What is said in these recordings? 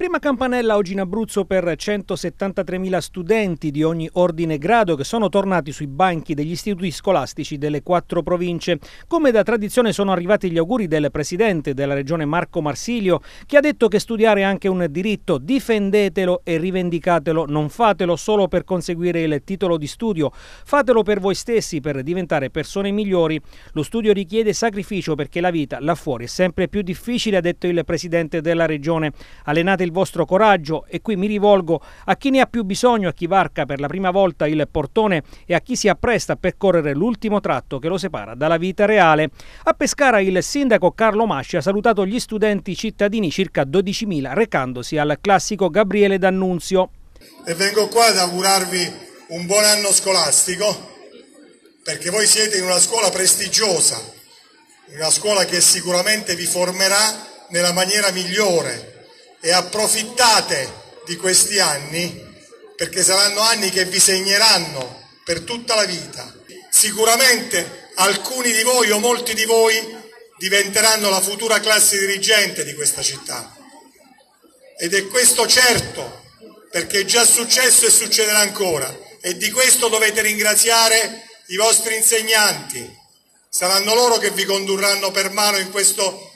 Prima campanella oggi in Abruzzo per 173.000 studenti di ogni ordine e grado che sono tornati sui banchi degli istituti scolastici delle quattro province. Come da tradizione sono arrivati gli auguri del presidente della regione Marco Marsilio che ha detto che studiare è anche un diritto, difendetelo e rivendicatelo, non fatelo solo per conseguire il titolo di studio, fatelo per voi stessi per diventare persone migliori. Lo studio richiede sacrificio perché la vita là fuori è sempre più difficile, ha detto il presidente della regione. Allenate il il vostro coraggio e qui mi rivolgo a chi ne ha più bisogno, a chi varca per la prima volta il portone e a chi si appresta a percorrere l'ultimo tratto che lo separa dalla vita reale. A Pescara il sindaco Carlo Masci ha salutato gli studenti cittadini circa 12.000 recandosi al classico Gabriele D'Annunzio. E vengo qua ad augurarvi un buon anno scolastico perché voi siete in una scuola prestigiosa, una scuola che sicuramente vi formerà nella maniera migliore e approfittate di questi anni perché saranno anni che vi segneranno per tutta la vita. Sicuramente alcuni di voi o molti di voi diventeranno la futura classe dirigente di questa città ed è questo certo perché è già successo e succederà ancora e di questo dovete ringraziare i vostri insegnanti, saranno loro che vi condurranno per mano in questo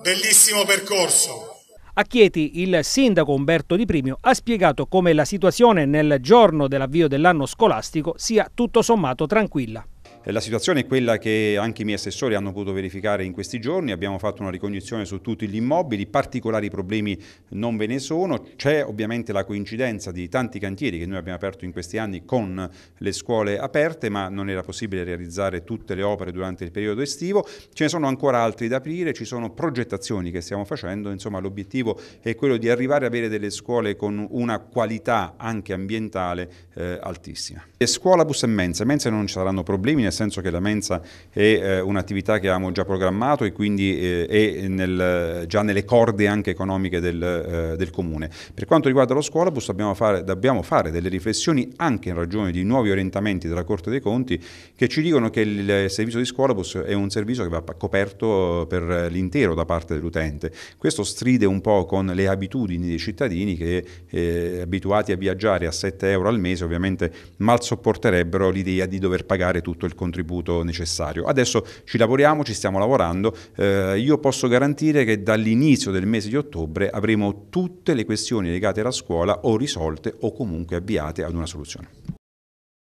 bellissimo percorso. A Chieti il sindaco Umberto Di Primio ha spiegato come la situazione nel giorno dell'avvio dell'anno scolastico sia tutto sommato tranquilla. Eh, la situazione è quella che anche i miei assessori hanno potuto verificare in questi giorni, abbiamo fatto una ricognizione su tutti gli immobili, particolari problemi non ve ne sono, c'è ovviamente la coincidenza di tanti cantieri che noi abbiamo aperto in questi anni con le scuole aperte, ma non era possibile realizzare tutte le opere durante il periodo estivo, ce ne sono ancora altri da aprire, ci sono progettazioni che stiamo facendo, insomma l'obiettivo è quello di arrivare ad avere delle scuole con una qualità anche ambientale eh, altissima. E scuola bus e mensa, mensa non ci saranno problemi, nel senso che la mensa è eh, un'attività che abbiamo già programmato e quindi eh, è nel, già nelle corde anche economiche del, eh, del, comune. Per quanto riguarda lo scuolabus dobbiamo fare, dobbiamo fare delle riflessioni anche in ragione di nuovi orientamenti della Corte dei Conti che ci dicono che il servizio di scuolabus è un servizio che va coperto per l'intero da parte dell'utente. Questo stride un po' con le abitudini dei cittadini che eh, abituati a viaggiare a 7 euro al mese ovviamente mal sopporterebbero l'idea di dover pagare tutto il contributo necessario. Adesso ci lavoriamo, ci stiamo lavorando, eh, io posso garantire che dall'inizio del mese di ottobre avremo tutte le questioni legate alla scuola o risolte o comunque avviate ad una soluzione.